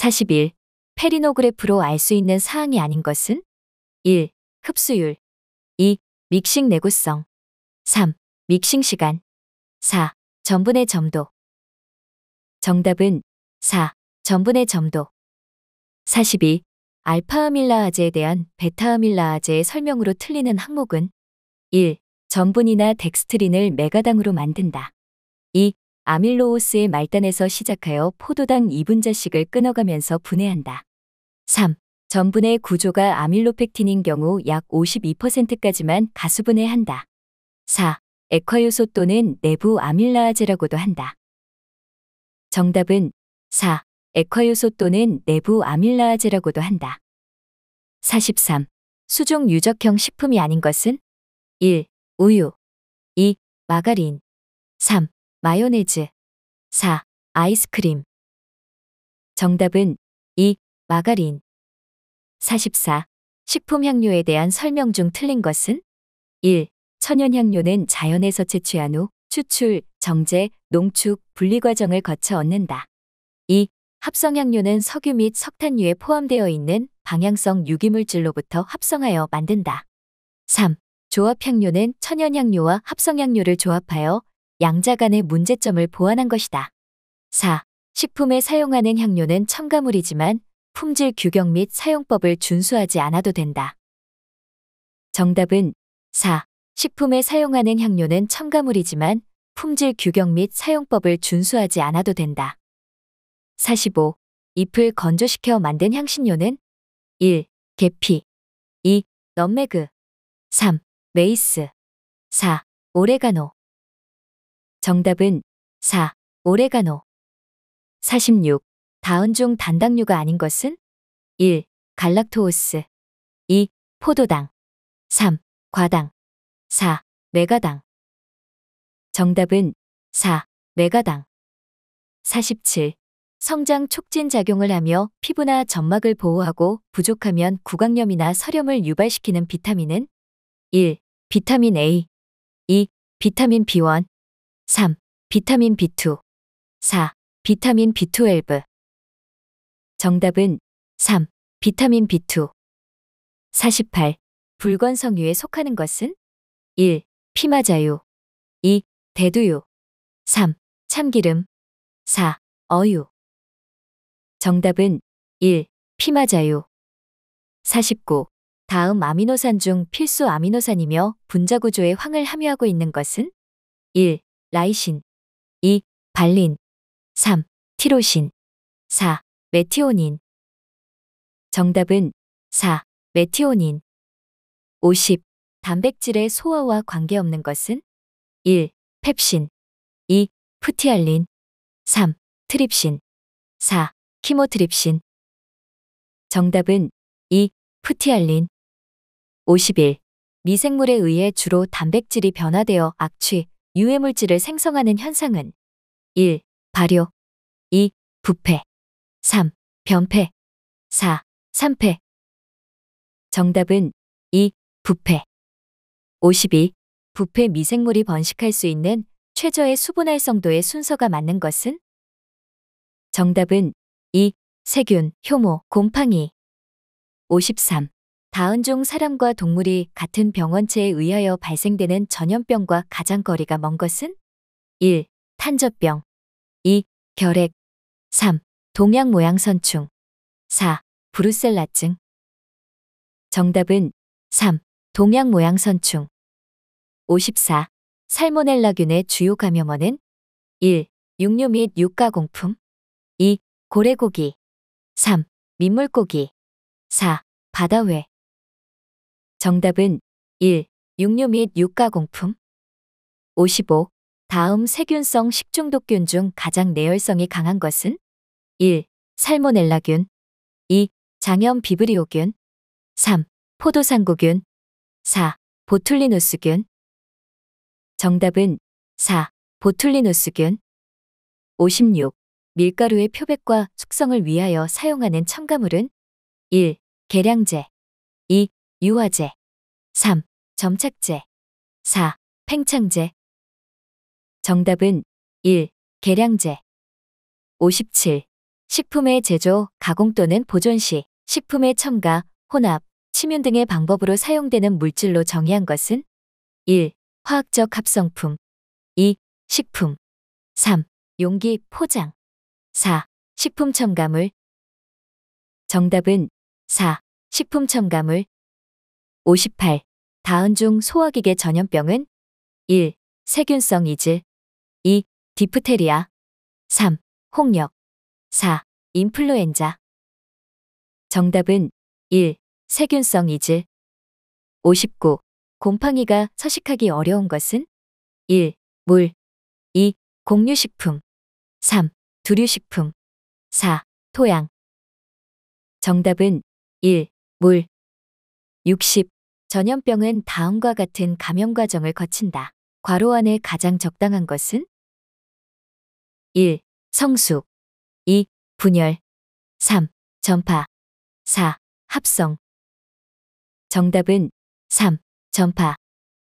41. 페리노그래프로 알 수 있는 사항이 아닌 것은 1. 흡수율 2. 믹싱 내구성 3. 믹싱 시간 4. 전분의 점도 정답은 4. 전분의 점도 42. 알파아밀라아제에 대한 베타아밀라아제의 설명으로 틀리는 항목은 1. 전분이나 덱스트린을 메가당으로 만든다. 2. 아밀로오스의 말단에서 시작하여 포도당 2분자씩을 끊어가면서 분해한다. 3. 전분의 구조가 아밀로펙틴인 경우 약 52%까지만 가수분해한다. 4. 액화요소 또는 내부 아밀라아제라고도 한다. 정답은 4. 액화요소 또는 내부 아밀라아제라고도 한다. 43. 수중 유적형 식품이 아닌 것은? 1. 우유 2. 마가린 3. 마요네즈 4. 아이스크림 정답은 2. 마가린 44. 식품향료에 대한 설명 중 틀린 것은 1. 천연향료는 자연에서 채취한 후 추출, 정제, 농축, 분리 과정을 거쳐 얻는다. 2. 합성향료는 석유 및 석탄류에 포함되어 있는 방향성 유기물질로부터 합성하여 만든다. 3. 조합향료는 천연향료와 합성향료를 조합하여 양자 간의 문제점을 보완한 것이다. 4. 식품에 사용하는 향료는 첨가물이지만 품질 규격 및 사용법을 준수하지 않아도 된다. 정답은 4. 식품에 사용하는 향료는 첨가물이지만 품질 규격 및 사용법을 준수하지 않아도 된다. 45. 잎을 건조시켜 만든 향신료는 1. 계피 2. 넘메그 3. 메이스 4. 오레가노 정답은 4. 오레가노. 46. 다은종 단당류가 아닌 것은? 1. 갈락토오스 2. 포도당 3. 과당 4. 메가당 정답은 4. 메가당 47. 성장 촉진 작용을 하며 피부나 점막을 보호하고 부족하면 구강염이나 설염을 유발시키는 비타민은? 1. 비타민 A 2. 비타민 B1 3. 비타민 B2 4. 비타민 B12 정답은 3. 비타민 B2 48. 불건성유에 속하는 것은 1. 피마자유 2. 대두유 3. 참기름 4. 어유 정답은 1. 피마자유 49. 다음 아미노산 중 필수 아미노산이며 분자구조에 황을 함유하고 있는 것은 1. 라이신 2. 발린 3. 티로신 4. 메티오닌 정답은 4. 메티오닌 50. 단백질의 소화와 관계없는 것은 1. 펩신 2. 푸티알린 3. 트립신 4. 키모트립신 정답은 2. 푸티알린 51. 미생물에 의해 주로 단백질이 변화되어 악취, 유해물질을 생성하는 현상은 1. 발효 2. 부패 3. 변패 4. 산패 정답은 2. 부패 52. 부패 미생물이 번식할 수 있는 최저의 수분활성도의 순서가 맞는 것은? 정답은 2. 세균, 효모, 곰팡이 53. 다은종 사람과 동물이 같은 병원체에 의하여 발생되는 전염병과 가장 거리가 먼 것은 1. 탄저병 2. 결핵 3. 동양 모양선충 4. 브루셀라증 정답은 3. 동양 모양선충 54. 살모넬라균의 주요 감염원은 1. 육류 및 육가공품 2. 고래고기 3. 민물고기 4. 바다회 정답은 1. 육류 및 육가공품 55. 다음 세균성 식중독균 중 가장 내열성이 강한 것은 1. 살모넬라균 2. 장염 비브리오균 3. 포도상구균 4. 보툴리노스균 정답은 4. 보툴리노스균 56. 밀가루의 표백과 숙성을 위하여 사용하는 첨가물은 1. 계량제 2. 유화제 3. 점착제 4. 팽창제 정답은 1. 계량제 57. 식품의 제조, 가공 또는 보존 시 식품의 첨가, 혼합, 침윤 등의 방법으로 사용되는 물질로 정의한 것은 1. 화학적 합성품 2. 식품 3. 용기, 포장 4. 식품 첨가물 정답은 4. 식품 첨가물 58. 다은중 소화기계 전염병은 1. 세균성 이질 2. 디프테리아 3. 홍역 4. 인플루엔자 정답은 1. 세균성 이질 59. 곰팡이가 서식하기 어려운 것은 1. 물 2. 공유식품 3. 두류식품 4. 토양 정답은 1. 물 60. 전염병은 다음과 같은 감염 과정을 거친다. 괄호 안에 가장 적당한 것은 1. 성숙 2. 분열 3. 전파 4. 합성 정답은 3. 전파